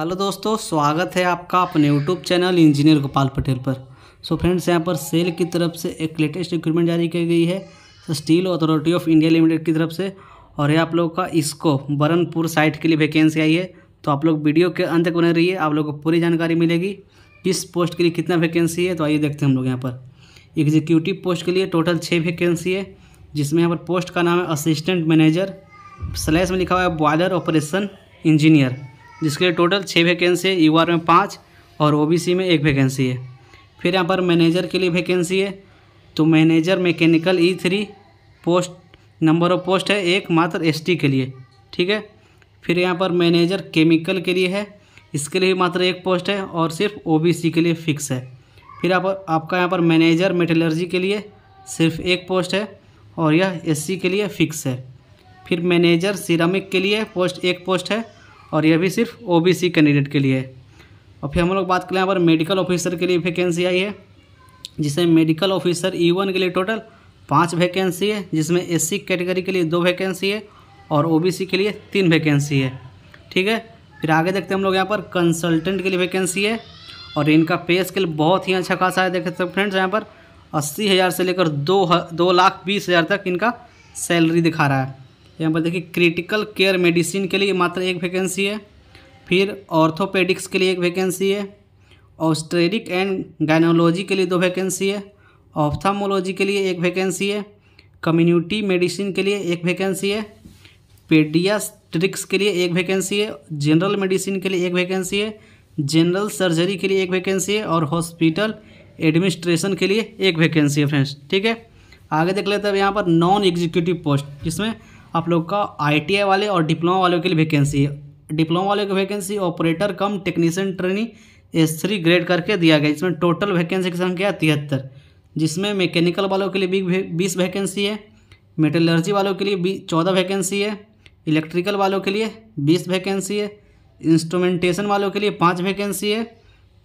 hello दोस्तों स्वागत है आपका अपने YouTube channel engineer Gopal Patel पर सो फ्रेंड्स यहाँ पर सेल की तरफ से एक लेटेस्ट रिक्रूटमेंट जारी की गई है Steel Authority of India Limited की तरफ से और ये आप लोगों का इसको बरनपुर साइट के लिए वैकेंसी आई है तो आप लोग वीडियो के अंत तक बने रहिए आप लोग को पूरी जानकारी मिलेगी किस पोस्ट के लिए कितना वैकेंसी है तो आइए देखते हैं हम लोग यहाँ पर एग्जीक्यूटिव पोस्ट के लिए टोटल छः वैकेंसी है जिसमें यहाँ पर पोस्ट का नाम है असिस्टेंट मैनेजर स्लैश में लिखा हुआ है बॉयलर ऑपरेशन इंजीनियर जिसके लिए टोटल छः वैकेंसी है यू में पाँच और ओ में एक वैकेंसी है फिर यहाँ पर मैनेजर के लिए वैकेंसी है तो manager mechanical E three post number of post है एक मात्र एसटी के लिए ठीक है फिर यहाँ पर मैनेजर केमिकल के लिए है इसके लिए मात्र एक पोस्ट है और सिर्फ ओबीसी के लिए फ़िक्स है फिर यहाँ पर आपका यहाँ पर मैनेजर मेटलर्जी के लिए सिर्फ एक पोस्ट है और यह एससी के लिए फ़िक्स है फिर मैनेजर सिरामिक के लिए पोस्ट एक पोस्ट है और यह भी सिर्फ सी कैंडिडेट के लिए है और फिर हम लोग बात करें यहाँ पर मेडिकल ऑफिसर के लिए वैकेंसी आई है जिसमें मेडिकल ऑफिसर ई वन के लिए टोटल पाँच वैकेंसी है जिसमें एस कैटेगरी के लिए दो वैकेंसी है और ओ के लिए तीन वैकेंसी है ठीक है फिर आगे देखते हैं हम लोग यहाँ पर कंसल्टेंट के लिए वैकेंसी है और इनका पे स्केल बहुत ही अच्छा खासा है देख सकते हैं फ्रेंड्स यहाँ पर अस्सी हज़ार से लेकर दो दो लाख बीस हज़ार तक इनका सैलरी दिखा रहा है यहाँ पर देखिए क्रिटिकल केयर मेडिसिन के लिए मात्र एक वैकेंसी है फिर ऑर्थोपेडिक्स के लिए एक वैकेंसी है ऑस्ट्रेडिक एंड गायनोलॉजी के लिए दो वैकेंसी है ऑफ्थामोलॉजी के लिए एक वैकेंसी है कम्युनिटी मेडिसिन के लिए एक वैकेंसी है पेडियास्ट्रिक्स के लिए एक वैकेंसी है जनरल मेडिसिन के लिए एक वैकेंसी है जनरल सर्जरी के लिए एक वैकेंसी है और हॉस्पिटल एडमिनिस्ट्रेशन के लिए एक वैकेंसी है फ्रेंड्स ठीक है आगे देख लेते हैं यहाँ पर नॉन एग्जीक्यूटिव पोस्ट जिसमें आप लोग का आई वाले और डिप्लोमा वालों के लिए वैकेंसी है डिप्लोमा वाले की vacancy operator cum technician training S three grade करके दिया गया इसमें टोटल वैकेंसी की संख्या है तिहत्तर जिसमें मैकेनिकल वालों के लिए बीस भी, वैकेंसी है मेटलर्जी वालों के लिए बी चौदह वैकेंसी है इलेक्ट्रिकल वालों के लिए बीस वैकेंसी है इंस्ट्रूमेंटेशन वालों के लिए पाँच वैकेंसी है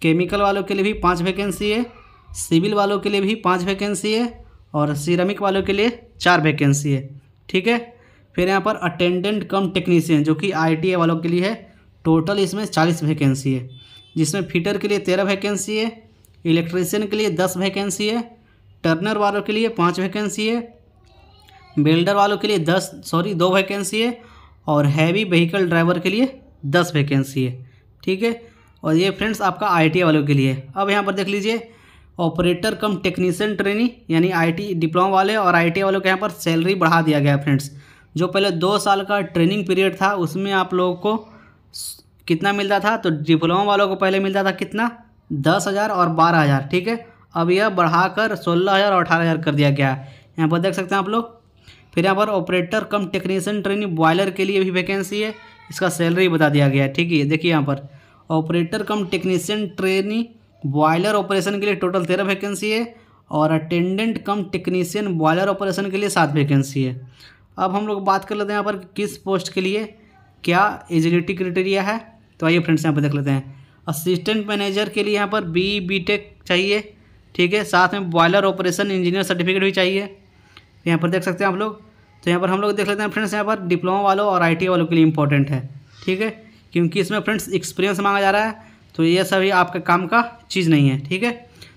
केमिकल वालों के लिए भी पाँच वैकेंसी है सिविल वालों के लिए भी पाँच वैकेंसी है और सीरामिक वालों के लिए चार वैकेंसी है ठीक है फिर यहाँ पर अटेंडेंट कम टेक्नीशियन जो कि आई वालों के लिए है टोटल इसमें चालीस वैकेंसी है जिसमें फिटर के लिए तेरह वैकेंसी है इलेक्ट्रीसियन के लिए दस वैकेंसी है टर्नर वालों के लिए पाँच वैकेंसी है बिल्डर वालों के लिए दस सॉरी दो वैकेंसी है और हैवी व्हीकल ड्राइवर के लिए दस वैकेंसी है ठीक है और ये फ्रेंड्स आपका आई वालों के लिए अब यहाँ पर देख लीजिए ऑपरेटर कम टेक्नीशियन ट्रेनिंग यानी आईटी डिप्लोमा वाले और आईटी वालों के यहाँ पर सैलरी बढ़ा दिया गया है फ्रेंड्स जो पहले दो साल का ट्रेनिंग पीरियड था उसमें आप लोगों को कितना मिलता था तो डिप्लोमा वालों को पहले मिलता था कितना दस हज़ार और बारह हज़ार ठीक है अब यह बढ़ाकर सोलह हज़ार और अठारह हज़ार कर दिया गया है यहाँ पर देख सकते हैं आप लोग फिर यहाँ पर operator cum technician training boiler के लिए भी वैकेंसी है इसका सैलरी बता दिया गया है ठीक है देखिए यहाँ पर operator cum technician training boiler operation के लिए टोटल तेरह वैकेंसी है और attendant cum technician boiler operation के लिए सात वैकेंसी है अब हम लोग बात कर लेते हैं यहाँ पर किस पोस्ट के लिए क्या एजिलिटी क्राइटेरिया है तो आइए फ्रेंड्स यहाँ पर देख लेते हैं असिस्टेंट मैनेजर के लिए यहाँ पर बी बी टेक चाहिए ठीक है साथ में बॉयलर ऑपरेशन इंजीनियर सर्टिफिकेट भी चाहिए यहाँ पर देख सकते हैं आप लोग तो यहाँ पर हम लोग देख लेते हैं फ्रेंड्स यहाँ पर डिप्लोमा वालों और आई वालों के लिए इंपॉर्टेंट है ठीक है क्योंकि इसमें फ्रेंड्स एक्सपीरियंस मांगा जा रहा है तो ये सभी आपका काम का चीज़ नहीं है ठीक है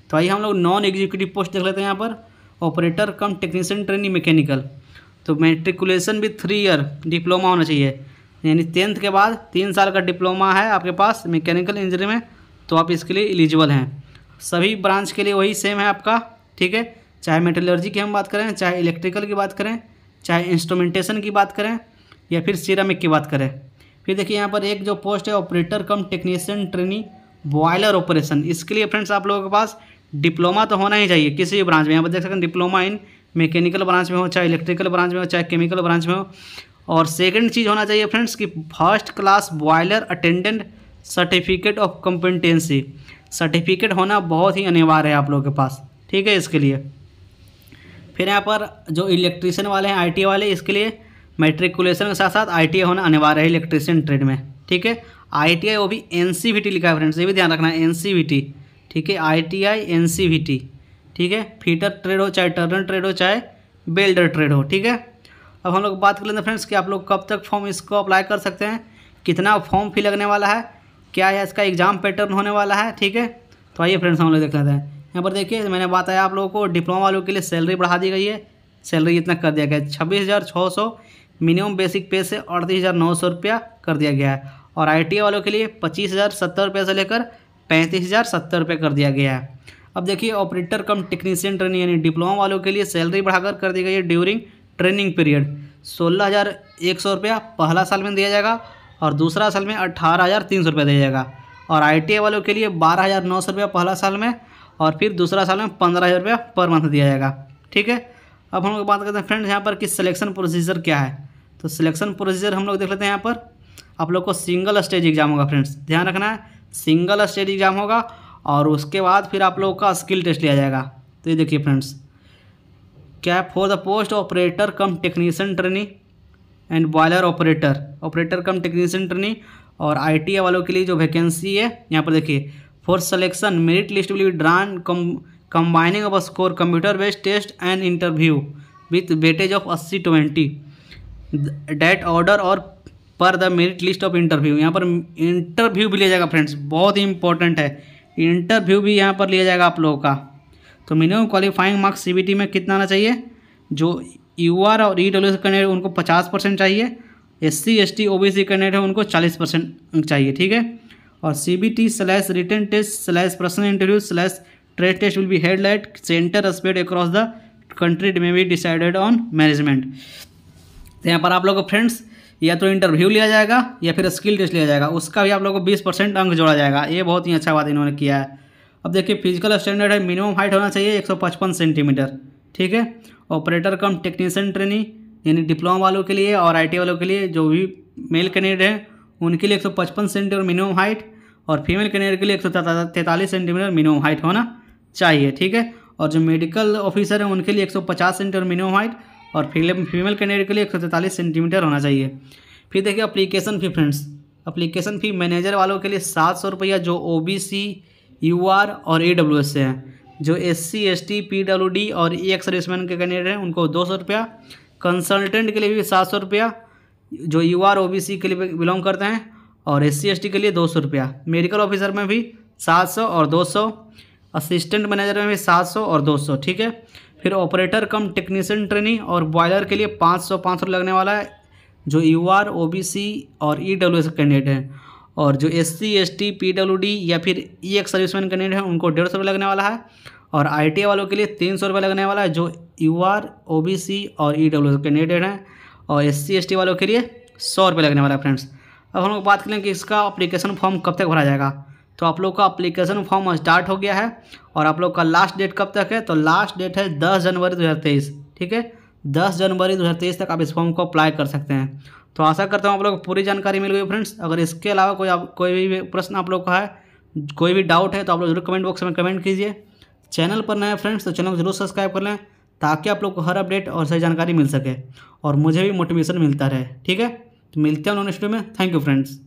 तो आइए हम लोग नॉन एग्जीक्यूटिव पोस्ट देख लेते हैं यहाँ पर operator cum technician training mechanical तो मेट्रिकुलेशन भी थ्री ईयर डिप्लोमा होना चाहिए यानी टेंथ के बाद तीन साल का डिप्लोमा है आपके पास मैकेनिकल इंजीनियरिंग में तो आप इसके लिए एलिजिबल हैं सभी ब्रांच के लिए वही सेम है आपका ठीक है चाहे मेटलर्जी की हम बात करें चाहे इलेक्ट्रिकल की बात करें चाहे इंस्ट्रूमेंटेशन की बात करें या फिर सीरामिक की बात करें फिर देखिए यहाँ पर एक जो पोस्ट है operator cum technician trainee boiler operation इसके लिए फ्रेंड्स आप लोगों के पास डिप्लोमा तो होना ही चाहिए किसी भी ब्रांच में यहाँ पर देख सकते हैं डिप्लोमा इन मैकेनिकल ब्रांच में हो चाहे इलेक्ट्रिकल ब्रांच में हो चाहे केमिकल ब्रांच में हो और सेकंड चीज़ होना चाहिए फ्रेंड्स कि first class boiler attendant certificate of competency certificate होना बहुत ही अनिवार्य है आप लोगों के पास ठीक है इसके लिए फिर यहाँ पर जो इलेक्ट्रीशियन वाले हैं आईटी वाले इसके लिए मेट्रिकुलेशन के साथ साथ आई होना अनिवार्य है इलेक्ट्रीशियन ट्रेड में ठीक है आई वो भी एन लिखा है फ्रेंड्स ये भी ध्यान रखना है एन ठीक है आई टी ठीक है फीटर ट्रेड हो चाहे टर्नर ट्रेड हो चाहे बेल्डर ट्रेड हो ठीक है अब हम लोग बात कर लेते हैं फ्रेंड्स कि आप लोग कब तक फॉर्म इसको अप्लाई कर सकते हैं कितना फॉर्म फी लगने वाला है क्या है इसका एग्ज़ाम पैटर्न होने वाला है ठीक है तो आइए फ्रेंड्स हम लोग देख लेते हैं यहाँ पर देखिए मैंने बताया आप लोगों को डिप्लोमा वालों के लिए सैलरी बढ़ा दी गई है सैलरी इतना कर दिया गया है छब्बीस हज़ार छः सौ मिनिमम बेसिक पे से अड़तीस हज़ार नौ सौ रुपया कर दिया गया है और आई वालों के लिए पच्चीस हज़ार सत्तर रुपये से लेकर पैंतीस हज़ार सत्तर रुपये कर दिया गया है अब देखिए ऑपरेटर कम टेक्नीशियन ट्रेनिंग यानी डिप्लोमा वालों के लिए सैलरी बढ़ाकर कर दी गई है ड्यूरिंग ट्रेनिंग पीरियड सोलह हज़ार एक सौ रुपया पहला साल में दिया जाएगा और दूसरा साल में अट्ठारह हज़ार तीन सौ रुपया दिया जाएगा और आई वालों के लिए बारह हज़ार नौ सौ रुपया पहला साल में और फिर दूसरा साल में पंद्रह हज़ार रुपया पर मंथ दिया जाएगा ठीक है अब हम लोग बात करते हैं फ्रेंड्स यहाँ पर कि सिलेक्शन प्रोसीजर क्या है तो सिलेक्शन प्रोसीजर हम लोग देख लेते हैं यहाँ पर आप लोग को सिंगल स्टेज एग्ज़ाम होगा फ्रेंड्स ध्यान रखना है सिंगल स्टेज एग्ज़ाम होगा और उसके बाद फिर आप लोगों का स्किल टेस्ट लिया जाएगा तो ये देखिए फ्रेंड्स क्या for the post operator cum technician training and boiler operator operator cum technician training और आई वालों के लिए जो वैकेंसी है यहाँ पर देखिए for selection merit list will be drawn cum combining of score computer based test and interview with weightage of अस्सी ट्वेंटी डेट ऑर्डर और per the merit list of interview यहाँ पर इंटरव्यू भी लिया जाएगा फ्रेंड्स बहुत ही इंपॉर्टेंट है interview भी यहाँ पर लिया जाएगा आप लोगों का तो मिनिमम क्वालिफाइंग मार्क्स सी में कितना आना चाहिए जो यू आर और ई डब्ल्यू कैंडिडेट उनको पचास परसेंट चाहिए S C S T O B C candidate है उनको चालीस परसेंट चाहिए ठीक है और C B T slash written test slash personal interview slash trade test will be held at centre spread across the country may be decided on management तो यहाँ पर आप लोगों को फ्रेंड्स या तो इंटरव्यू लिया जाएगा या फिर स्किल टेस्ट लिया जाएगा उसका भी आप लोगों को बीस परसेंट अंक जोड़ा जाएगा ये बहुत ही अच्छा बात इन्होंने किया है अब देखिए फिजिकल स्टैंडर्ड है मिनिमम हाइट होना चाहिए 155 सेंटीमीटर ठीक है ऑपरेटर कम टेक्नीशियन ट्रेनिंग यानी डिप्लोमा वालों के लिए और आई वालों के लिए जो भी मेल कैंडिडेट हैं उनके लिए 155 सेंटीमीटर मिनिमम हाइट और फीमेल कैंडिडेट के लिए एक सेंटीमीटर मिनिमम हाइट होना चाहिए ठीक है और जो मेडिकल ऑफिसर हैं उनके लिए 150 सेंटीमीटर मिनिमम हाइट और फीमेल कैंडिडेट के लिए एक सेंटीमीटर होना चाहिए फिर देखिए application fee friends application fee manager वालों के लिए सात सौ रुपया जो O B C U R और ए डब्ल्यू एस से हैं जो S C S T P W D और ई एक्स सर्विसमैन के कैंडिडेट हैं उनको दो सौ रुपया कंसल्टेंट के लिए भी सात सौ रुपया जो U R O B C के लिए बिलोंग करते हैं और एस सी एस टी के लिए दो सौ रुपया मेडिकल ऑफिसर में भी सात सौ और दो सौ असिस्टेंट मैनेजर में भी सात सौ और दो सौ ठीक है फिर ऑपरेटर कम टेक्नीशियन ट्रेनिंग और बॉयलर के लिए पाँच सौ पाँच सौ लगने वाला है जो U R O B C और ई डब्ल्यू एस कैंडिडेट हैं और जो S C S T P W D या फिर ई एक्स सर्विसमैन कैंडिडेट हैं उनको डेढ़ सौ रुपये लगने वाला है और आई टी वालों के लिए तीन सौ रुपये लगने वाला है जो U R O B C और ई डब्ल्यू एस कैंडिडेट हैं और एस सी एस टी वालों के लिए सौ रुपये लगने वाला है फ्रेंड्स अब हम लोग बात करें कि इसका अप्लीकेशन फॉर्म कब तक भरा जाएगा तो आप लोग का अप्लीकेशन फॉर्म स्टार्ट हो गया है और आप लोग का लास्ट डेट कब तक है तो लास्ट डेट है दस जनवरी दो ठीक है दस जनवरी दो तक आप इस फॉर्म को अप्लाई कर सकते हैं तो आशा करता हूँ आप लोग को पूरी जानकारी मिल गई फ्रेंड्स अगर इसके अलावा कोई आप कोई भी प्रश्न आप लोग का है कोई भी डाउट है तो आप लोग जरूर कमेंट बॉक्स में कमेंट कीजिए चैनल पर नए फ्रेंड्स तो चैनल को जरूर सब्सक्राइब कर लें ताकि आप लोग को हर अपडेट और सही जानकारी मिल सके और मुझे भी मोटिवेशन मिलता रहे ठीक है तो मिलते हैं उन्होंने स्टूडियो में थैंक यू फ्रेंड्स